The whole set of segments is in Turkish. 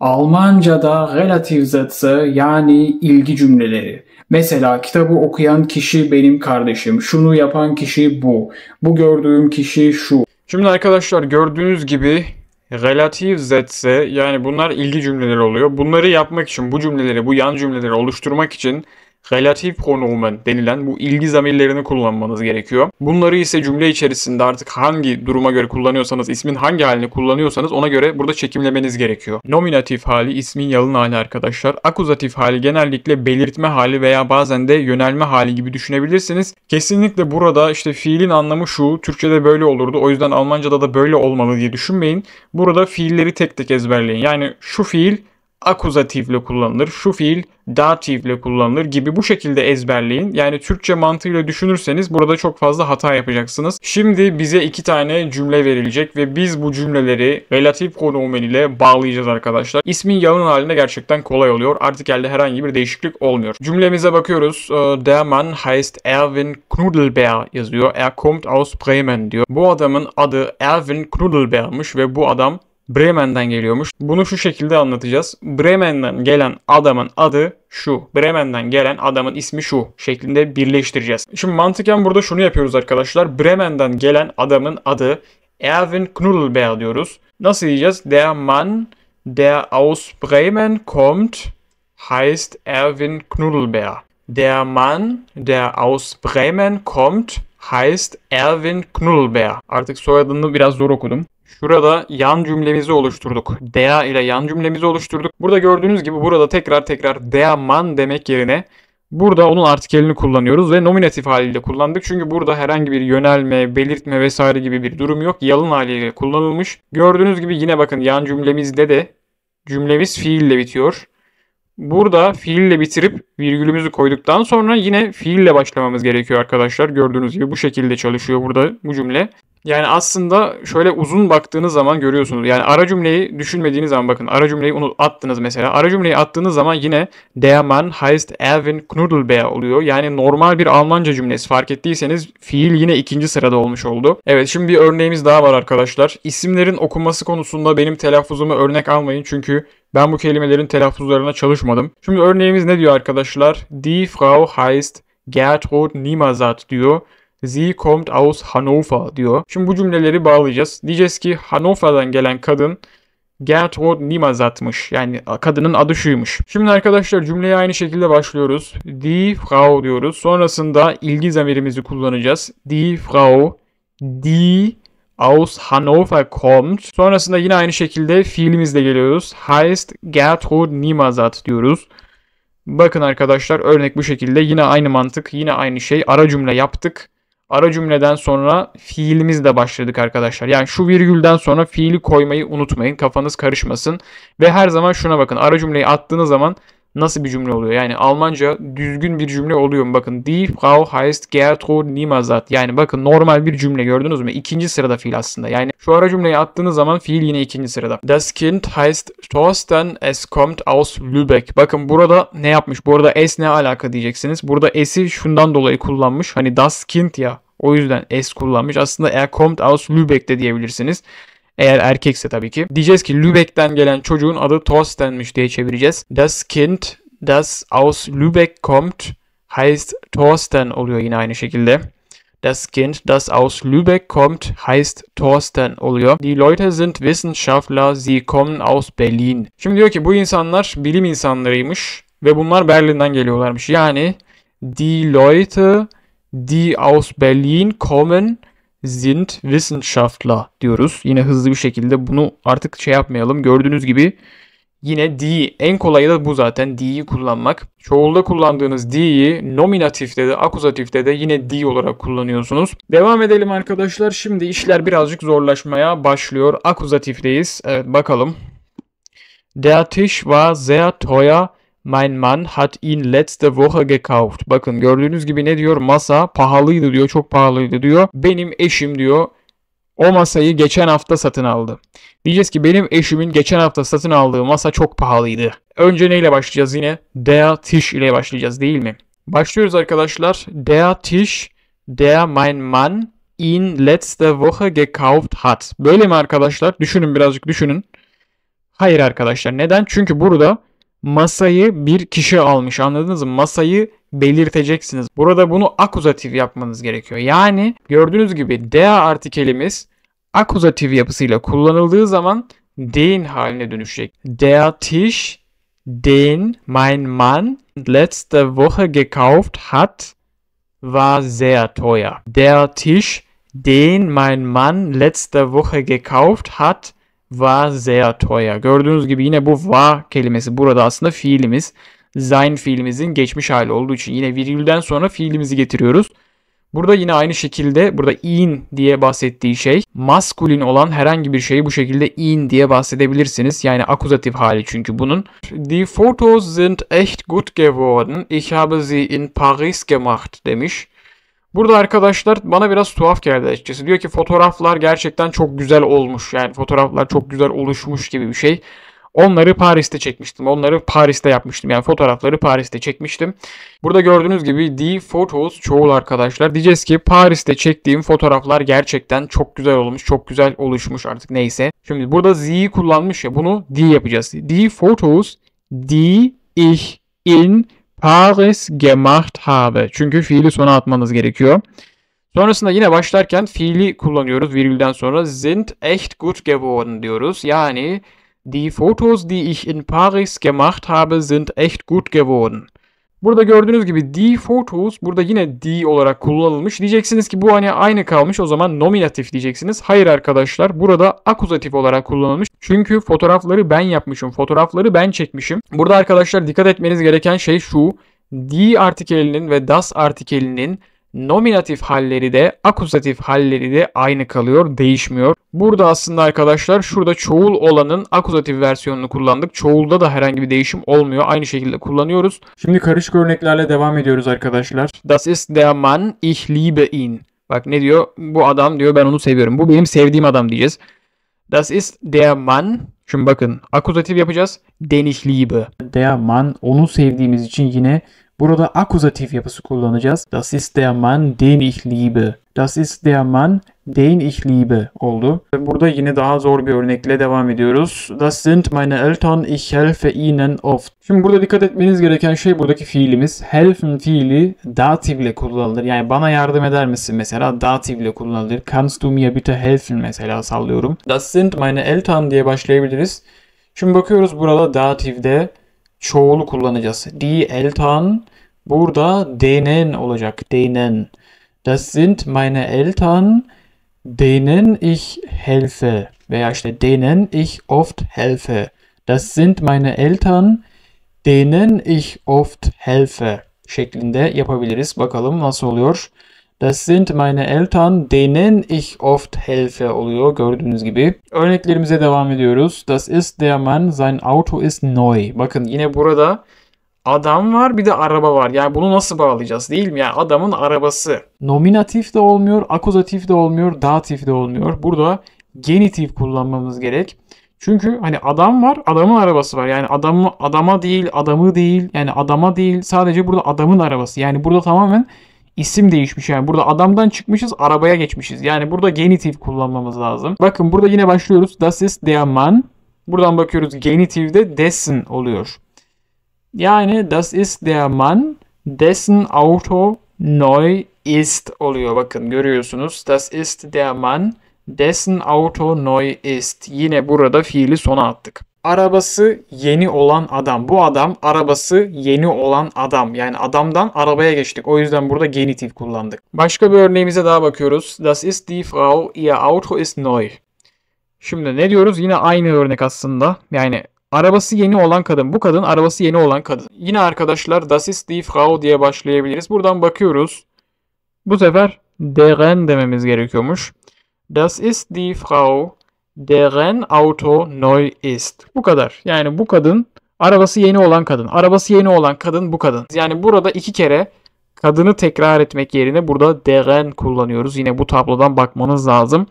Almanca'da Relativsätze yani ilgi cümleleri. Mesela kitabı okuyan kişi benim kardeşim, şunu yapan kişi bu, bu gördüğüm kişi şu. Şimdi arkadaşlar gördüğünüz gibi relativsätze yani bunlar ilgi cümleleri oluyor. Bunları yapmak için bu cümleleri, bu yan cümleleri oluşturmak için relatif pronomen denilen bu ilgi zamirlerini kullanmanız gerekiyor. Bunları ise cümle içerisinde artık hangi duruma göre kullanıyorsanız, ismin hangi halini kullanıyorsanız ona göre burada çekimlemeniz gerekiyor. Nominatif hali ismin yalın hali arkadaşlar. Akuzatif hali genellikle belirtme hali veya bazen de yönelme hali gibi düşünebilirsiniz. Kesinlikle burada işte fiilin anlamı şu, Türkçe'de böyle olurdu o yüzden Almanca'da da böyle olmalı diye düşünmeyin. Burada fiilleri tek tek ezberleyin. Yani şu fiil akuzatifle kullanılır, şu fiil datifle kullanılır gibi bu şekilde ezberleyin. Yani Türkçe mantığıyla düşünürseniz burada çok fazla hata yapacaksınız. Şimdi bize iki tane cümle verilecek ve biz bu cümleleri relatif pronomen ile bağlayacağız arkadaşlar. İsmin yanın halinde gerçekten kolay oluyor. Artık Artikelde herhangi bir değişiklik olmuyor. Cümlemize bakıyoruz. Ee, der Mann heißt Erwin Knuddelberg yazıyor. Er kommt aus Bremen diyor. Bu adamın adı Erwin Knuddelberg'miş ve bu adam Bremen'den geliyormuş. Bunu şu şekilde anlatacağız. Bremen'den gelen adamın adı şu. Bremen'den gelen adamın ismi şu şeklinde birleştireceğiz. Şimdi mantıken burada şunu yapıyoruz arkadaşlar. Bremen'den gelen adamın adı Erwin Knuddelbär diyoruz. Nasıl diyeceğiz? Der Mann, der aus Bremen kommt, heißt Erwin Knuddelbär. Der Mann, der aus Bremen kommt, heißt Erwin Knuddelbär. Artık soyadını biraz zor okudum. Şurada yan cümlemizi oluşturduk. Dea ile yan cümlemizi oluşturduk. Burada gördüğünüz gibi burada tekrar tekrar dea man demek yerine Burada onun artikelini kullanıyoruz ve nominatif haliyle kullandık. Çünkü burada herhangi bir yönelme, belirtme vesaire gibi bir durum yok. Yalın haliyle kullanılmış. Gördüğünüz gibi yine bakın yan cümlemizde de cümlemiz fiille bitiyor. Burada fiille bitirip virgülümüzü koyduktan sonra yine fiille başlamamız gerekiyor arkadaşlar. Gördüğünüz gibi bu şekilde çalışıyor burada bu cümle. Yani aslında şöyle uzun baktığınız zaman görüyorsunuz. Yani ara cümleyi düşünmediğiniz zaman bakın ara cümleyi onu attınız mesela. Ara cümleyi attığınız zaman yine Der Mann heißt Erwin Knuddelbär oluyor. Yani normal bir Almanca cümlesi fark ettiyseniz fiil yine ikinci sırada olmuş oldu. Evet şimdi bir örneğimiz daha var arkadaşlar. İsimlerin okunması konusunda benim telaffuzumu örnek almayın çünkü ben bu kelimelerin telaffuzlarına çalışmadım. Şimdi örneğimiz ne diyor arkadaşlar? Die Frau heißt Gertrud Nimazat diyor. Sie kommt aus Hannover diyor. Şimdi bu cümleleri bağlayacağız. Diyeceğiz ki Hannover'dan gelen kadın Gertrud Nimazat'mış. Yani kadının adı şuymuş. Şimdi arkadaşlar cümleye aynı şekilde başlıyoruz. Die Frau diyoruz. Sonrasında ilgi zamirimizi kullanacağız. Die Frau, die aus Hannover kommt. Sonrasında yine aynı şekilde fiilimizle geliyoruz. Heißt Gertrud Nimazat diyoruz. Bakın arkadaşlar örnek bu şekilde yine aynı mantık yine aynı şey ara cümle yaptık ara cümleden sonra fiilimizle başladık arkadaşlar. Yani şu virgülden sonra fiili koymayı unutmayın. Kafanız karışmasın. Ve her zaman şuna bakın. Ara cümleyi attığınız zaman nasıl bir cümle oluyor? Yani Almanca düzgün bir cümle oluyor mu? Bakın die Frau heißt Gertrud Niemazat. Yani bakın normal bir cümle gördünüz mü? İkinci sırada fiil aslında. Yani şu ara cümleyi attığınız zaman fiil yine ikinci sırada. Das Kind heißt Thorsten, es kommt aus Lübeck. Bakın burada ne yapmış? Bu arada es ne alaka diyeceksiniz. Burada esi şundan dolayı kullanmış. Hani das Kind ya. O yüzden es kullanmış. Aslında er kommt aus Lübeck de diyebilirsiniz. Eğer erkekse tabii ki. Diyeceğiz ki Lübeck'ten gelen çocuğun adı Thorsten'miş diye çevireceğiz. Das Kind, das aus Lübeck kommt, heißt Thorsten oluyor yine aynı şekilde. Das Kind, das aus Lübeck kommt, heißt Thorsten oluyor. Die Leute sind Wissenschaftler, sie kommen aus Berlin. Şimdi diyor ki bu insanlar bilim insanlarıymış ve bunlar Berlin'den geliyorlarmış. Yani die Leute, die aus Berlin kommen, sind Wissenschaftler diyoruz. Yine hızlı bir şekilde bunu artık şey yapmayalım. Gördüğünüz gibi yine die en kolayı da bu zaten die'yi kullanmak. Çoğulda kullandığınız die'yi nominatifte de akuzatifte de yine die olarak kullanıyorsunuz. Devam edelim arkadaşlar. Şimdi işler birazcık zorlaşmaya başlıyor. Akuzatifteyiz. Evet bakalım. Der Tisch war sehr teuer Mein Mann hat ihn letzte Woche gekauft. Bakın gördüğünüz gibi ne diyor? Masa pahalıydı diyor. Çok pahalıydı diyor. Benim eşim diyor o masayı geçen hafta satın aldı. Diyeceğiz ki benim eşimin geçen hafta satın aldığı masa çok pahalıydı. Önce neyle başlayacağız yine? Der Tisch ile başlayacağız değil mi? Başlıyoruz arkadaşlar. Der Tisch, der mein Mann in letzte Woche gekauft hat. Böyle mi arkadaşlar? Düşünün birazcık düşünün. Hayır arkadaşlar. Neden? Çünkü burada masayı bir kişi almış anladınız mı? Masayı belirteceksiniz. Burada bunu akuzatif yapmanız gerekiyor. Yani gördüğünüz gibi dea artikelimiz akuzatif yapısıyla kullanıldığı zaman den haline dönüşecek. Der Tisch, den mein Mann letzte Woche gekauft hat, war sehr teuer. Der Tisch, den mein Mann letzte Woche gekauft hat, va zeatoya. Gördüğünüz gibi yine bu va kelimesi burada aslında fiilimiz. Sein fiilimizin geçmiş hali olduğu için yine virgülden sonra fiilimizi getiriyoruz. Burada yine aynı şekilde burada in diye bahsettiği şey maskulin olan herhangi bir şeyi bu şekilde in diye bahsedebilirsiniz. Yani akuzatif hali çünkü bunun. Die Fotos sind echt gut geworden. Ich habe sie in Paris gemacht demiş. Burada arkadaşlar bana biraz tuhaf geldi açıkçası. Diyor ki fotoğraflar gerçekten çok güzel olmuş. Yani fotoğraflar çok güzel oluşmuş gibi bir şey. Onları Paris'te çekmiştim. Onları Paris'te yapmıştım. Yani fotoğrafları Paris'te çekmiştim. Burada gördüğünüz gibi The Photos çoğul arkadaşlar. Diyeceğiz ki Paris'te çektiğim fotoğraflar gerçekten çok güzel olmuş. Çok güzel oluşmuş artık neyse. Şimdi burada Z'yi kullanmış ya bunu D yapacağız. The Photos, D ich in Paris gemacht habe. Çünkü fiili sona atmanız gerekiyor. Sonrasında yine başlarken fiili kullanıyoruz virgülden sonra. Sind echt gut geworden diyoruz. Yani die Fotos, die ich in Paris gemacht habe, sind echt gut geworden. Burada gördüğünüz gibi D photos burada yine D olarak kullanılmış. Diyeceksiniz ki bu hani aynı kalmış o zaman nominatif diyeceksiniz. Hayır arkadaşlar burada akuzatif olarak kullanılmış. Çünkü fotoğrafları ben yapmışım. Fotoğrafları ben çekmişim. Burada arkadaşlar dikkat etmeniz gereken şey şu. D artikelinin ve das artikelinin Nominatif halleri de akuzatif halleri de aynı kalıyor, değişmiyor. Burada aslında arkadaşlar şurada çoğul olanın akuzatif versiyonunu kullandık. Çoğulda da herhangi bir değişim olmuyor. Aynı şekilde kullanıyoruz. Şimdi karışık örneklerle devam ediyoruz arkadaşlar. Das ist der Mann, ich liebe ihn. Bak ne diyor? Bu adam diyor ben onu seviyorum. Bu benim sevdiğim adam diyeceğiz. Das ist der Mann. Şimdi bakın akuzatif yapacağız. Den ich liebe. Der Mann onu sevdiğimiz için yine Burada akuzatif yapısı kullanacağız. Das ist der Mann, den ich liebe. Das ist der Mann, den ich liebe oldu. Burada yine daha zor bir örnekle devam ediyoruz. Das sind meine Eltern, ich helfe ihnen oft. Şimdi burada dikkat etmeniz gereken şey buradaki fiilimiz. Helfen fiili dativ ile kullanılır. Yani bana yardım eder misin mesela dativ ile kullanılır. Kannst du mir bitte helfen mesela sallıyorum. Das sind meine Eltern diye başlayabiliriz. Şimdi bakıyoruz burada dativde çoğulu kullanacağız. Die Eltern burada denen olacak. Denen. Das sind meine Eltern, denen ich helfe. Veya işte denen ich oft helfe. Das sind meine Eltern, denen ich oft helfe şeklinde yapabiliriz. Bakalım nasıl oluyor? Das sind meine Eltern, denen ich oft helfe oluyor gördüğünüz gibi. Örneklerimize devam ediyoruz. Das ist der Mann, sein Auto ist neu. Bakın yine burada adam var bir de araba var. Yani bunu nasıl bağlayacağız değil mi? Yani adamın arabası. Nominatif de olmuyor, akuzatif de olmuyor, datif de olmuyor. Burada genitif kullanmamız gerek. Çünkü hani adam var, adamın arabası var. Yani adamı adama değil, adamı değil. Yani adama değil. Sadece burada adamın arabası. Yani burada tamamen isim değişmiş yani. Burada adamdan çıkmışız arabaya geçmişiz. Yani burada genitif kullanmamız lazım. Bakın burada yine başlıyoruz. Das ist der Mann. Buradan bakıyoruz genitivde dessen oluyor. Yani das ist der Mann dessen Auto neu ist oluyor. Bakın görüyorsunuz. Das ist der Mann dessen Auto neu ist. Yine burada fiili sona attık arabası yeni olan adam. Bu adam arabası yeni olan adam. Yani adamdan arabaya geçtik. O yüzden burada genitif kullandık. Başka bir örneğimize daha bakıyoruz. Das ist die Frau, ihr Auto ist neu. Şimdi ne diyoruz? Yine aynı örnek aslında. Yani arabası yeni olan kadın. Bu kadın arabası yeni olan kadın. Yine arkadaşlar das ist die Frau diye başlayabiliriz. Buradan bakıyoruz. Bu sefer deren dememiz gerekiyormuş. Das ist die Frau deren auto neu ist. Bu kadar. Yani bu kadın arabası yeni olan kadın. Arabası yeni olan kadın bu kadın. Yani burada iki kere kadını tekrar etmek yerine burada deren kullanıyoruz. Yine bu tablodan bakmanız lazım.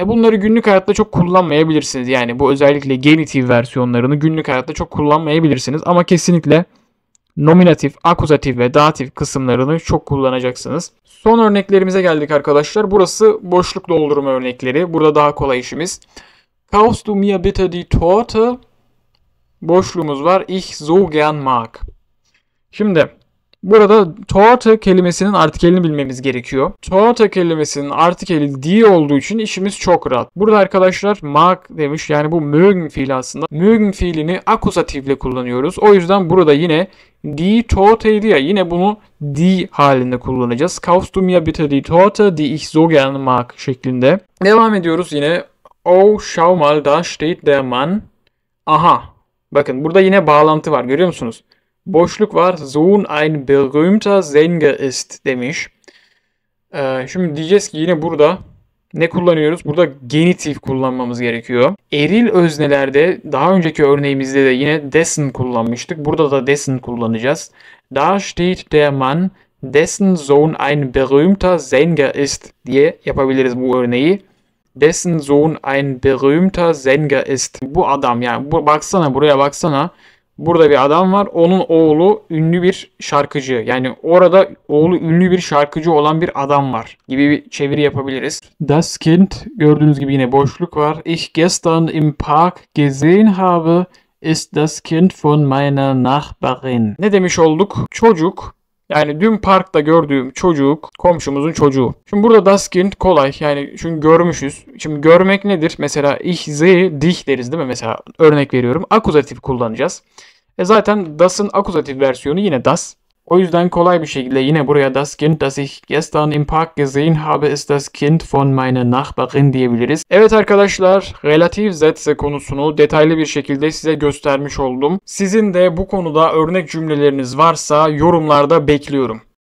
E bunları günlük hayatta çok kullanmayabilirsiniz. Yani bu özellikle genitiv versiyonlarını günlük hayatta çok kullanmayabilirsiniz. Ama kesinlikle nominatif, akuzatif ve datif kısımlarını çok kullanacaksınız. Son örneklerimize geldik arkadaşlar. Burası boşluk doldurma örnekleri. Burada daha kolay işimiz. Kaufst du mir bitte die Torte? Boşluğumuz var. Ich so gern mag. Şimdi Burada Toata kelimesinin artikelini bilmemiz gerekiyor. Toata kelimesinin artikeli di olduğu için işimiz çok rahat. Burada arkadaşlar mag demiş yani bu mögen fiili aslında. Mögen fiilini akusatifle kullanıyoruz. O yüzden burada yine di Toata'ydı ya yine bunu di halinde kullanacağız. Kaufst du mir bitte die Torte, die ich so gerne mag şeklinde. Devam ediyoruz yine. Oh schau mal da steht der Mann. Aha. Bakın burada yine bağlantı var görüyor musunuz? boşluk var. Zoon ein berühmter Sänger ist demiş. Ee, şimdi diyeceğiz ki yine burada ne kullanıyoruz? Burada genitif kullanmamız gerekiyor. Eril öznelerde daha önceki örneğimizde de yine dessen kullanmıştık. Burada da dessen kullanacağız. Da steht der Mann, dessen Sohn ein berühmter Sänger ist diye yapabiliriz bu örneği. Dessen Sohn ein berühmter Sänger ist. Bu adam yani bu, baksana buraya baksana. Burada bir adam var. Onun oğlu ünlü bir şarkıcı. Yani orada oğlu ünlü bir şarkıcı olan bir adam var gibi bir çeviri yapabiliriz. Das Kind gördüğünüz gibi yine boşluk var. Ich gestern im Park gesehen habe ist das Kind von meiner Nachbarin. Ne demiş olduk? Çocuk yani dün parkta gördüğüm çocuk komşumuzun çocuğu. Şimdi burada daskind kolay. Yani çünkü görmüşüz. Şimdi görmek nedir? Mesela ich sehe dich deriz değil mi? Mesela örnek veriyorum. Akuzatif kullanacağız. E zaten das'ın akuzatif versiyonu yine das. O yüzden kolay bir şekilde yine buraya das Kind, das ich gestern im Park gesehen habe, ist das Kind von meiner Nachbarin diyebiliriz. Evet arkadaşlar, relativ Sätze konusunu detaylı bir şekilde size göstermiş oldum. Sizin de bu konuda örnek cümleleriniz varsa yorumlarda bekliyorum.